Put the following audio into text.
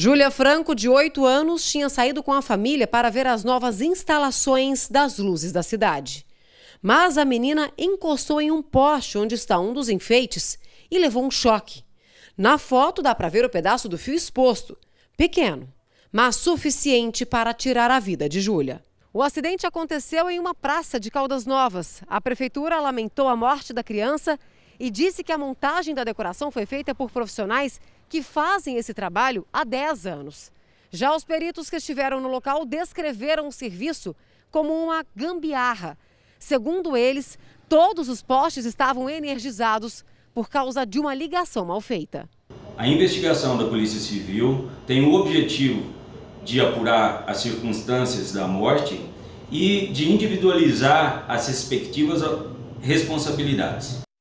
Júlia Franco, de 8 anos, tinha saído com a família para ver as novas instalações das luzes da cidade. Mas a menina encostou em um poste onde está um dos enfeites e levou um choque. Na foto dá para ver o pedaço do fio exposto, pequeno, mas suficiente para tirar a vida de Júlia. O acidente aconteceu em uma praça de Caldas Novas. A prefeitura lamentou a morte da criança e disse que a montagem da decoração foi feita por profissionais que fazem esse trabalho há 10 anos. Já os peritos que estiveram no local descreveram o serviço como uma gambiarra. Segundo eles, todos os postes estavam energizados por causa de uma ligação mal feita. A investigação da Polícia Civil tem o objetivo de apurar as circunstâncias da morte e de individualizar as respectivas responsabilidades.